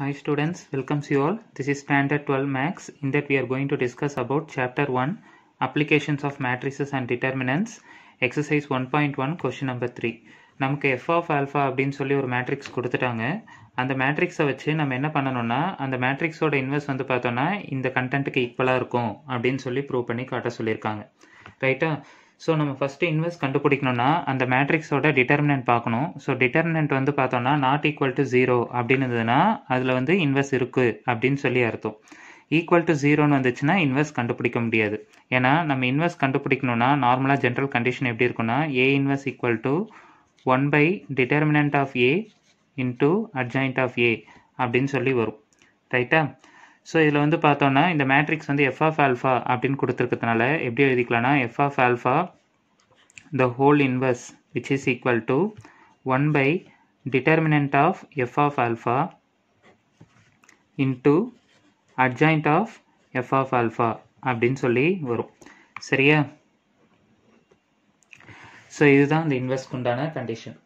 Hi students, welcome to you all. This is standard 12 max in that we are going to discuss about chapter 1 applications of matrices and determinants exercise 1.1 question number 3. நமக்கு f of alpha அப்படின் சொல்லி ஒரு matrix கொடுத்துட்டாங்க அந்த matrix வைச்சு நம் என்ன பண்ணனும்னா அந்த matrix ஓட inverse வந்து பார்த்தும்னா இந்த கண்டென்ட்டுக்கு ஈக்குவலாக இருக்கும் அப்படின் சொல்லி ப்ரூவ் பண்ணி காட்ட சொல்லியிருக்காங்க ரைட்டா ஸோ நம்ம ஃபஸ்ட்டு இன்வெஸ்ட் கண்டுபிடிக்கணும்னா அந்த மேட்ரிக்ஸோட டிட்டர்மினன்ட் பார்க்கணும் ஸோ டிட்டர்மினன்ட் வந்து பார்த்தோம்னா நாட் ஈக்குவல் டு ஜீரோ அப்படின்னு இருந்ததுன்னா அதில் வந்து இன்வெஸ்ட் இருக்குது அப்படின்னு சொல்லி அர்த்தம் ஈக்குவல் டு ஜீரோன்னு வந்துச்சுன்னா இன்வெஸ்ட் கண்டுபிடிக்க முடியாது ஏன்னா நம்ம இன்வெஸ்ட் கண்டுபிடிக்கணும்னா நார்மலாக ஜென்ரல் கண்டிஷன் எப்படி இருக்குன்னா ஏ இன்வெஸ்ட் equal to one by determinant of A into adjoint of A அப்படின்னு சொல்லி வரும் ரைட்டா ஸோ இதில் வந்து பார்த்தோன்னா இந்த மேட்ரிக்ஸ் வந்து எஃப் ஆஃப் ஆல்ஃபா அப்படின்னு கொடுத்துருக்கிறதுனால எப்படி எழுதிக்கலாம்னா of alpha the whole inverse which is equal to one by determinant of F of alpha into adjoint of F of alpha அப்படின்னு சொல்லி வரும் சரியா ஸோ இதுதான் இந்த உண்டான கண்டிஷன்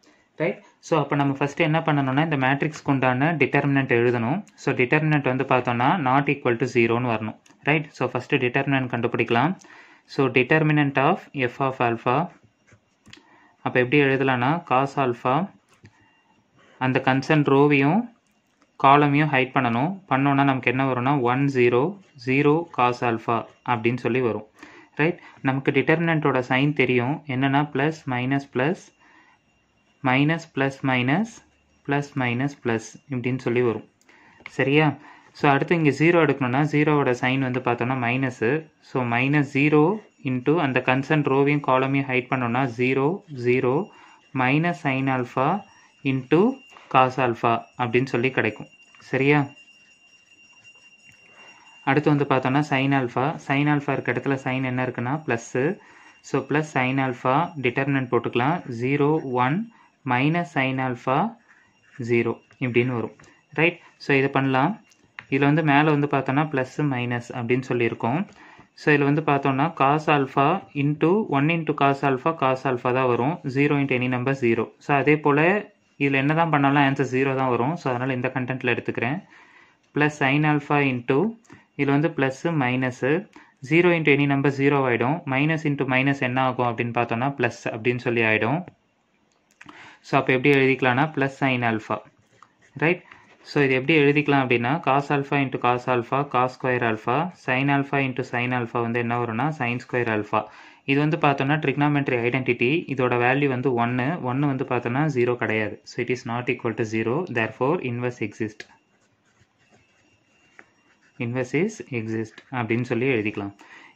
ரைட் ஸோ அப்போ நம்ம ஃபஸ்ட்டு என்ன பண்ணணும்னா இந்த மேட்ரிக்ஸ்க்கு உண்டான டிட்டர்மினன்ட் எழுதணும் ஸோ டிட்டர்மினன்ட் வந்து பார்த்தோன்னா நாட் ஈக்குவல் டு ஜீரோன்னு வரணும் ரைட் ஸோ ஃபஸ்ட்டு டிட்டர்மினன்ட் கண்டுபிடிக்கலாம் so determinant of F of alpha அப்போ எப்படி எழுதலான்னா காஸ் ஆல்ஃபா அந்த கன்சர்ன் ரோவையும் காலமையும் ஹைட் பண்ணணும் பண்ணோன்னா நமக்கு என்ன வரும்னா one zero zero cos alpha அப்படின்னு சொல்லி வரும் ரைட் நமக்கு டிட்டர்மினண்ட்டோட சைன் தெரியும் என்னென்னா plus minus plus minus plus minus plus minus plus இப்படின்னு சொல்லி வரும் சரியா ஸோ அடுத்து இங்கே ஜீரோ எடுக்கணும்னா ஜீரோவோட சைன் வந்து பார்த்தோன்னா minus so minus zero into அந்த கன்சன்ட் ரோவையும் காலமையும் ஹைட் பண்ணோன்னா zero zero minus sine alpha into cos alpha அப்படின்னு சொல்லி கிடைக்கும் சரியா அடுத்து வந்து பார்த்தோன்னா சைன் ஆல்ஃபா சைன் ஆல்ஃபா இருக்க இடத்துல சைன் என்ன இருக்குன்னா plus so plus sine alpha determinant போட்டுக்கலாம் zero one minus sin alpha zero இப்படின்னு வரும் ரைட் ஸோ இது பண்ணலாம் இதில் வந்து மேலே வந்து பார்த்தோன்னா ப்ளஸ்ஸு மைனஸ் அப்படின்னு இருக்கும் ஸோ இதில் வந்து பார்த்தோன்னா cos alpha into one into cos alpha cos alpha தான் வரும் zero into any number zero so அதே போல் இதில் என்ன தான் பண்ணாலும் ஆன்சர் ஜீரோ தான் வரும் ஸோ அதனால் இந்த கண்டென்ட்டில் எடுத்துக்கிறேன் ப்ளஸ் சைன் ஆல்ஃபா இன்ட்டு இதில் வந்து plus minus zero into any number zero ஆகிடும் மைனஸ் இன்ட்டு மைனஸ் என்ன ஆகும் அப்படின்னு பார்த்தோன்னா ப்ளஸ் அப்படின்னு சொல்லி ஆகிடும் ஸோ அப்போ எப்படி எழுதிக்கலாம்னா plus sine alpha right so இது எப்படி எழுதிக்கலாம் அப்படின்னா cos alpha into cos alpha cos square alpha sine alpha into sine alpha வந்து என்ன வரும்னா சைன் ஸ்கொயர் ஆல்ஃபா இது வந்து பார்த்தோன்னா ட்ரிக்னாமெட்ரி ஐடென்டிட்டி இதோட வேல்யூ வந்து ஒன்று ஒன்று வந்து பார்த்தோன்னா ஜீரோ கிடையாது so it is not equal to zero therefore inverse exist inverse is exist அப்படின்னு சொல்லி எழுதிக்கலாம்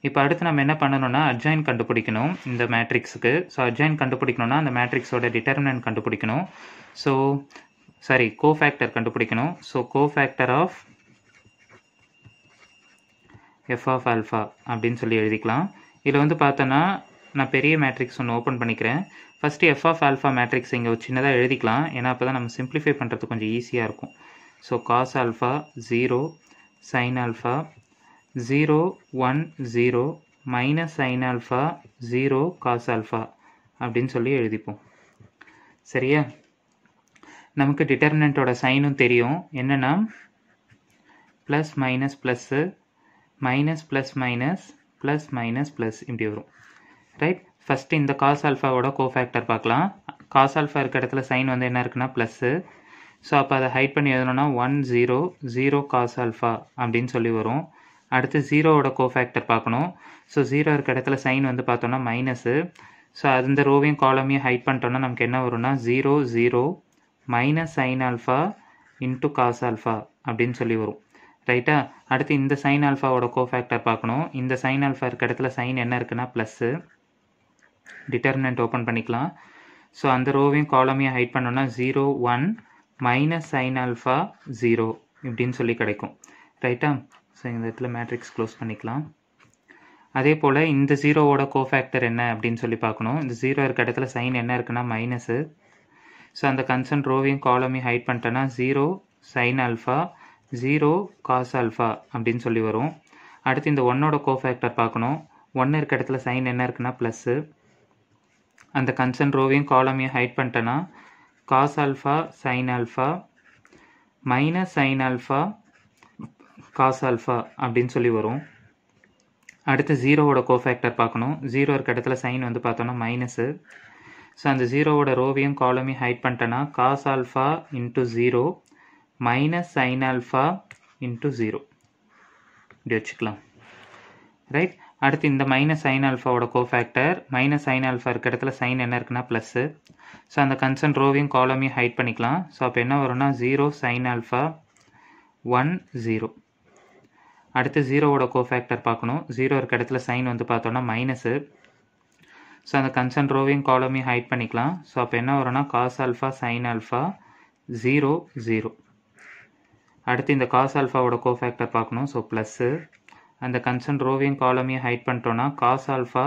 இப்போ அடுத்து நம்ம என்ன பண்ணணும்னா அட்ஜாயின் கண்டுபிடிக்கணும் இந்த மேட்ரிக்ஸுக்கு ஸோ அட்ஜாயின் கண்டுபிடிக்கணும்னா அந்த மேட்ரிக்ஸோட டிட்டர்மினன்ட் கண்டுபிடிக்கணும் ஸோ சாரி கோஃபேக்டர் கண்டுபிடிக்கணும் so cofactor of F of alpha அப்படின்னு சொல்லி எழுதிக்கலாம் இதில் வந்து பார்த்தோன்னா நான் பெரிய மேட்ரிக்ஸ் ஒன்று ஓப்பன் பண்ணிக்கிறேன் first F of alpha matrix இங்கே ஒரு சின்னதாக எழுதிக்கலாம் ஏன்னா அப்போ தான் நம்ம சிம்பிளிஃபை பண்ணுறது கொஞ்சம் ஈஸியாக இருக்கும் so cos alpha zero sine alpha zero one zero minus sine alpha zero cos alpha அப்படின்னு சொல்லி எழுதிப்போம் சரியா நமக்கு டிட்டர்மினண்ட்டோட சைனும் தெரியும் என்னென்னா plus minus plus minus plus minus plus minus plus இப்படி வரும் ரைட் ஃபஸ்ட்டு இந்த காஸ் ஆல்ஃபாவோட கோஃபேக்டர் பார்க்கலாம் காஸ் ஆல்ஃபா இருக்க இடத்துல சைன் வந்து என்ன இருக்குன்னா ப்ளஸ்ஸு ஸோ அப்போ அதை ஹைட் பண்ணி எழுதணும்னா one zero zero cos alpha அப்படின்னு சொல்லி வரும் அடுத்து ஜீரோவோட கோஃபேக்டர் பார்க்கணும் ஸோ ஜீரோ இருக்க இடத்துல சைன் வந்து பார்த்தோன்னா மைனஸு ஸோ அந்த ரோவையும் காலமையும் ஹைட் பண்ணிட்டோன்னா நமக்கு என்ன வரும்னா zero zero minus sine alpha into cos alpha அப்படின்னு சொல்லி வரும் ரைட்டா அடுத்து இந்த சைன் ஆல்ஃபாவோட கோஃபேக்டர் பார்க்கணும் இந்த சைன் ஆல்ஃபா இருக்க இடத்துல சைன் என்ன இருக்குன்னா ப்ளஸ்ஸு டிட்டர்மினன்ட் ஓப்பன் பண்ணிக்கலாம் ஸோ அந்த ரோவையும் காலமையும் ஹைட் பண்ணோன்னா zero one minus sine alpha zero இப்படின்னு சொல்லி கிடைக்கும் ரைட்டா ஸோ இந்த இடத்துல மேட்ரிக்ஸ் க்ளோஸ் பண்ணிக்கலாம் அதே போல் இந்த ஜீரோவோட கோஃபேக்டர் என்ன அப்படின்னு சொல்லி பார்க்கணும் இந்த ஜீரோ இருக்க இடத்துல சைன் என்ன இருக்குன்னா மைனஸு ஸோ அந்த கன்சர்ன் ரோவையும் காலமையும் ஹைட் பண்ணிட்டேன்னா zero sine alpha zero cos alpha அப்படின்னு சொல்லி வரும் அடுத்து இந்த ஒன்னோட கோஃபேக்டர் பார்க்கணும் ஒன்று இருக்க இடத்துல சைன் என்ன இருக்குன்னா ப்ளஸ்ஸு அந்த கன்சர்ன் ரோவையும் காலமையும் ஹைட் பண்ணிட்டேன்னா cos alpha sine alpha minus sine alpha cos alpha அப்படின்னு சொல்லி வரும் அடுத்து ஜீரோவோட கோஃபேக்டர் பார்க்கணும் ஜீரோ இருக்க இடத்துல சைன் வந்து பார்த்தோன்னா மைனஸு ஸோ அந்த ஜீரோவோட ரோவியும் காலமையும் ஹைட் பண்ணிட்டேன்னா cos alpha into zero minus sine alpha into zero இப்படி வச்சுக்கலாம் ரைட் அடுத்து இந்த மைனஸ் சைன் ஆல்ஃபாவோட கோஃபேக்டர் மைனஸ் சைன் ஆல்ஃபா இருக்க இடத்துல சைன் என்ன இருக்குன்னா ப்ளஸ்ஸு ஸோ அந்த கன்சர்ன் ரோவியும் காலமையும் ஹைட் பண்ணிக்கலாம் ஸோ அப்போ என்ன வரும்னா zero sine alpha one zero அடுத்து ஜீரோவோட கோஃபேக்டர் பார்க்கணும் ஜீரோ இருக்க இடத்துல சைன் வந்து பார்த்தோன்னா மைனஸு ஸோ அந்த கன்சன் ரோவையும் காலமையும் ஹைட் பண்ணிக்கலாம் ஸோ அப்போ என்ன வரும்னா cos alpha sine alpha zero zero அடுத்து இந்த காஸ் அல்ஃபாவோட கோஃபேக்டர் பார்க்கணும் ஸோ ப்ளஸ்ஸு அந்த கன்சன் ரோவையும் காலமையும் ஹைட் பண்ணிட்டோன்னா cos alpha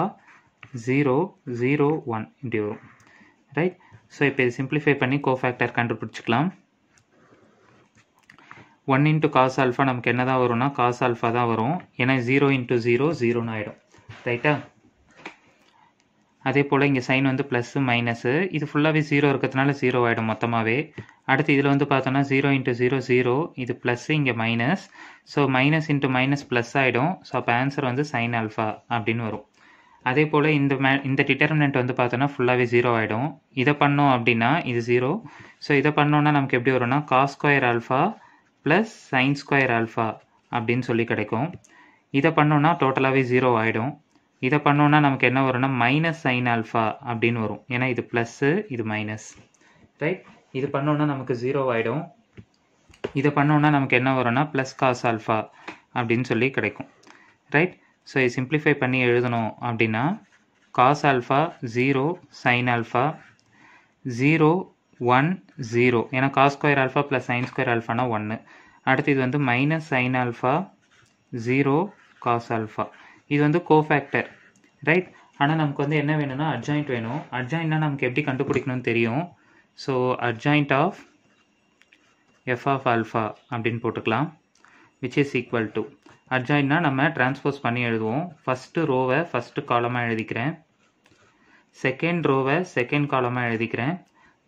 zero zero one இப்படி வரும் ரைட் ஸோ இப்போ இது சிம்ப்ளிஃபை பண்ணி கோஃபேக்டர் கண்டுபிடிச்சிக்கலாம் ஒன் into காஸ் alpha நமக்கு என்னதா வரும்னா காஸ் ஆல்ஃபா தான் வரும் ஏன்னா ஜீரோ into ஜீரோ 0 ஆகிடும் ரைட்டா அதே போல் இங்கே சைன் வந்து ப்ளஸ்ஸு மைனஸு இது ஃபுல்லாகவே ஜீரோ இருக்கிறதுனால ஜீரோ ஆகிடும் மொத்தமாகவே அடுத்து இதில் வந்து பார்த்தோன்னா 0 into ஜீரோ ஜீரோ இது ப்ளஸ்ஸு இங்கே minus so minus into minus plus ஆகிடும் ஸோ அப்போ ஆன்சர் வந்து சைன் அல்ஃபா அப்படின்னு வரும் அதே போல் இந்த மே இந்த வந்து பார்த்தோன்னா ஃபுல்லாகவே ஜீரோ ஆகிடும் இதை பண்ணோம் அப்படின்னா இது ஜீரோ ஸோ இதை பண்ணோன்னா நமக்கு எப்படி வரும்னா cos square alpha plus sin square alpha அப்படின்னு சொல்லி கிடைக்கும் இதை பண்ணோன்னா டோட்டலாகவே ஜீரோ ஆகிடும் இதை பண்ணும்னா நமக்கு என்ன வரும்னா மைனஸ் சைன் ஆல்ஃபா அப்படின்னு வரும் ஏன்னா இது ப்ளஸ்ஸு இது மைனஸ் ரைட் இது பண்ணோன்னா நமக்கு ஜீரோ ஆகிடும் இதை பண்ணோன்னா நமக்கு என்ன வரும்னா ப்ளஸ் காஸ் ஆல்ஃபா அப்படின்னு சொல்லி கிடைக்கும் ரைட் ஸோ இது சிம்ப்ளிஃபை பண்ணி எழுதணும் அப்படின்னா cos alpha zero sine alpha zero one zero ஏன்னா cos square alpha plus sine square ஆல்ஃபானா ஒன்று அடுத்து இது வந்து minus sine alpha zero cos alpha இது வந்து கோஃபேக்டர் ரைட் ஆனால் நமக்கு வந்து என்ன வேணும்னா அட்ஜாயிண்ட் வேணும் அட்ஜாயிண்ட்னா நமக்கு எப்படி கண்டுபிடிக்கணும்னு தெரியும் so adjoint of F of alpha அப்படின்னு போட்டுக்கலாம் விச் இஸ் ஈக்குவல் டு அட்ஜாயின்னா நம்ம டிரான்ஸ்போஸ் பண்ணி எழுதுவோம் ஃபஸ்ட்டு ரோவை ஃபஸ்ட்டு காலமாக எழுதிக்கிறேன் செகண்ட் ரோவை செகண்ட் காலமாக எழுதிக்கிறேன்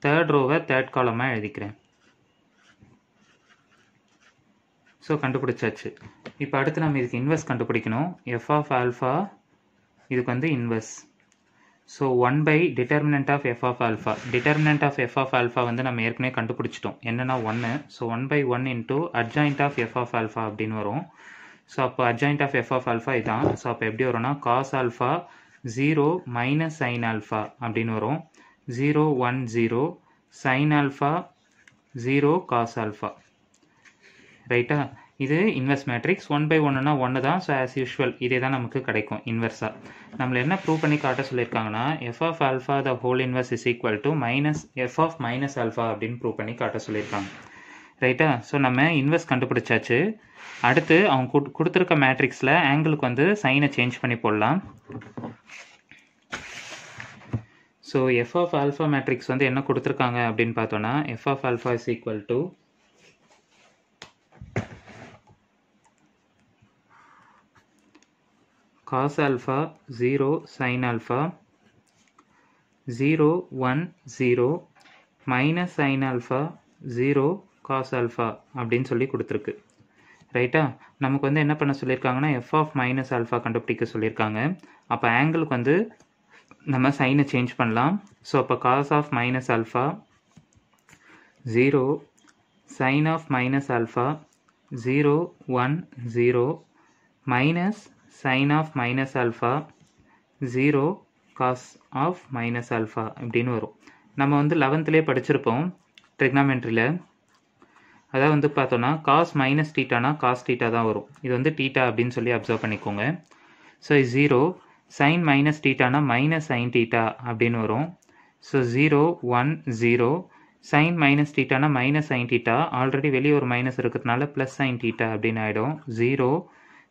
தேர்ட் ரோவை தேர்ட் காலமாக எழுதிக்கிறேன் ஸோ கண்டுபிடிச்சாச்சு இப்போ அடுத்து நம்ம இதுக்கு இன்வெஸ்ட் கண்டுபிடிக்கணும் எஃப் ஆஃப் ஆல்ஃபா இதுக்கு வந்து இன்வெஸ்ட் so one by determinant of F of alpha determinant of F of alpha வந்து நம்ம ஏற்கனவே கண்டுபிடிச்சிட்டோம் என்னென்னா ஒன்று so one by one into adjoint of F of alpha அப்படின்னு வரும் ஸோ அப்போ adjoint of F of alpha இதான் ஸோ அப்போ எப்படி வரும்னா cos alpha zero minus sine alpha அப்படின்னு வரும் zero one zero sine alpha zero cos alpha ரைட்டா இது இன்வெர்ஸ் மேட்ரிக்ஸ் ஒன் பை ஒன்றுனா ஒன்று தான் ஸோ ஆஸ் யூஷுவல் இதே தான் நமக்கு கிடைக்கும் இன்வெர்ஸாக நம்மளை என்ன ப்ரூவ் பண்ணி காட்ட சொல்லியிருக்காங்கன்னா F of alpha the whole inverse is equal to minus F of minus alpha அப்படின்னு ப்ரூவ் பண்ணி காட்ட சொல்லியிருக்காங்க ரைட்டா ஸோ நம்ம இன்வெர்ஸ் கண்டுபிடிச்சாச்சு அடுத்து அவங்க கொடுத்துருக்க மேட்ரிக்ஸில் ஆங்கிளுக்கு வந்து சைனை சேஞ்ச் பண்ணி போடலாம் so F of alpha matrix வந்து என்ன கொடுத்துருக்காங்க அப்படின்னு பார்த்தோன்னா F of alpha is equal to cos alpha zero sine alpha zero one zero minus sine alpha zero cos alpha அப்படின்னு சொல்லி கொடுத்துருக்கு ரைட்டா நமக்கு வந்து என்ன பண்ண சொல்லியிருக்காங்கன்னா எஃப் ஆஃப் மைனஸ் ஆல்ஃபா கண்டுபிடிக்க சொல்லியிருக்காங்க அப்போ ஆங்கிளுக்கு வந்து நம்ம சைனை சேஞ்ச் பண்ணலாம் ஸோ அப்போ cos of minus alpha zero sine of minus alpha zero one zero minus sine of minus alpha zero cos of minus alpha இப்படின்னு வரும் நம்ம வந்து லெவன்த்துலேயே படிச்சிருப்போம் ட்ரிக்னாமெண்ட்ரியில் அதாவது வந்து பார்த்தோன்னா காஸ் மைனஸ் டீட்டானா காஸ் டீட்டா தான் வரும் இது வந்து டீட்டா அப்படின்னு சொல்லி அப்சர்வ் பண்ணிக்கோங்க ஸோ ஜீரோ சைன் மைனஸ் டீட்டானா மைனஸ் சைன் டீட்டா அப்படின்னு வரும் so zero one zero sine minus டீட்டானா மைனஸ் சைன் டீட்டா ஆல்ரெடி வெளியே ஒரு மைனஸ் இருக்கிறதுனால ப்ளஸ் சைன் டீட்டா அப்படின்னு ஆகிடும் ஜீரோ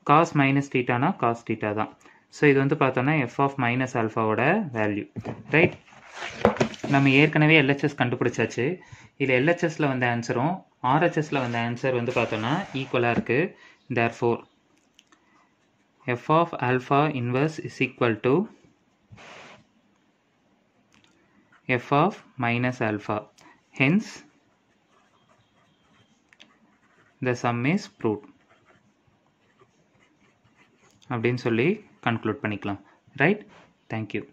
காஸ் மைனஸ் டீட்டானா காஸ் டீட்டா தான் ஸோ இது வந்து பார்த்தோன்னா எஃப் ஆஃப் மைனஸ் ஆல்ஃபாவோட வேல்யூ ரைட் நம்ம ஏற்கனவே எல்ஹெச்எஸ் கண்டுபிடிச்சாச்சு இதில் எல்ஹெச்எஸில் வந்த ஆன்சரும் ஆர்ஹெச்எஸில் வந்த ஆன்சர் வந்து பார்த்தோன்னா ஈக்குவலாக இருக்குது therefore f of alpha inverse is equal to f of minus alpha. Hence, the sum is proved. அப்படின்னு சொல்லி கன்க்ளூட் பண்ணிக்கலாம் ரைட் தேங்க்யூ